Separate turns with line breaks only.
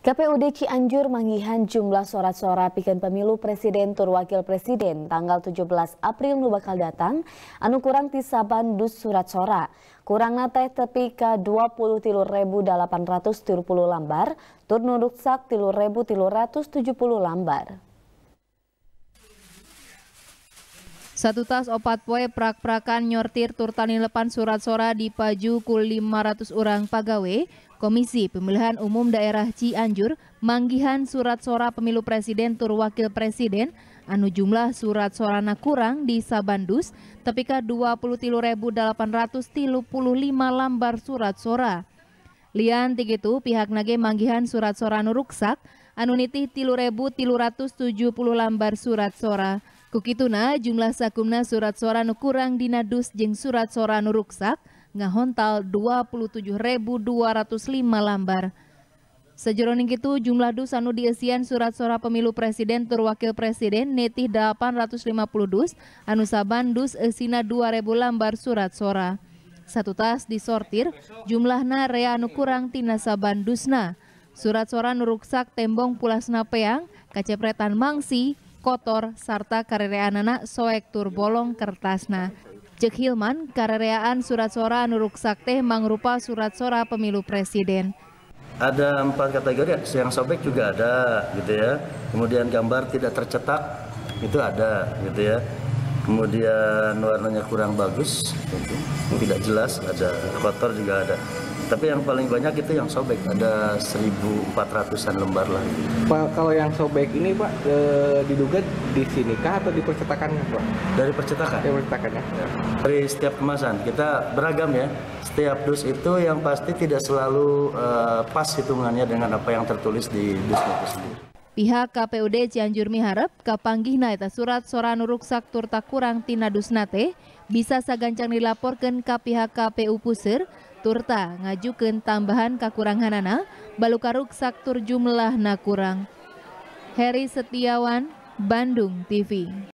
KPUD Cianjur mengihan jumlah sorat suara pikan pemilu presiden tur wakil presiden tanggal 17 April nu bakal datang anu kurang tisaban dus surat suara, Kurang nate tepi ka 20 lambar, tur nuduk sak rebu lambar. Satu tas opat poe prak-prakan nyortir turtani lepan surat sora di Paju kul 500 orang pagawe, Komisi Pemilihan Umum Daerah Cianjur, manggihan surat sora pemilu presiden tur wakil presiden, anu jumlah surat sorana kurang di Sabandus, tepika 23.835 lambar surat sora. Lian tiga itu pihak nage manggihan surat sora nu ruksak, anu nitih 3.370 lambar surat sora. Kukituna jumlah sakumna surat suara nu kurang dinadus jeng surat suara nu ruksak ngahontal 27.205 lambar. Sejeroning itu jumlah dus anu diesian surat suara pemilu presiden tur wakil presiden netih 850 dus anu saban dus esina 2000 lambar surat suara. Satu tas disortir jumlahna rea anu kurang tina saban dusna. Surat suara nuruksak tembong pulasna peang, kacepretan mangsi, kotor, serta anak soek tur bolong kertasna. Cek Hilman, karereaan surat suara Nuruk teh mangrupa surat suara pemilu presiden.
Ada empat kategori, yang sobek juga ada gitu ya. Kemudian gambar tidak tercetak itu ada gitu ya. Kemudian warnanya kurang bagus, tidak jelas ada, kotor juga ada tapi yang paling banyak itu yang sobek ada 1400-an lembar lah Pak kalau yang sobek ini Pak e, diduga di sini kah atau di percetakan Pak dari percetakan dari percetakan ya dari setiap kemasan kita beragam ya setiap dus itu yang pasti tidak selalu e, pas hitungannya dengan apa yang tertulis di dusnya itu sendiri
Pihak KPUD Cianjur miharep kapanggih eta surat soran ruksak turta kurang tina dusnate bisa sagancang dilaporkan ke pihak KPU Pusir turta ngajukan tambahan anak Balukaruk tur jumlah nakurang. kurang Heri Setiawan Bandung TV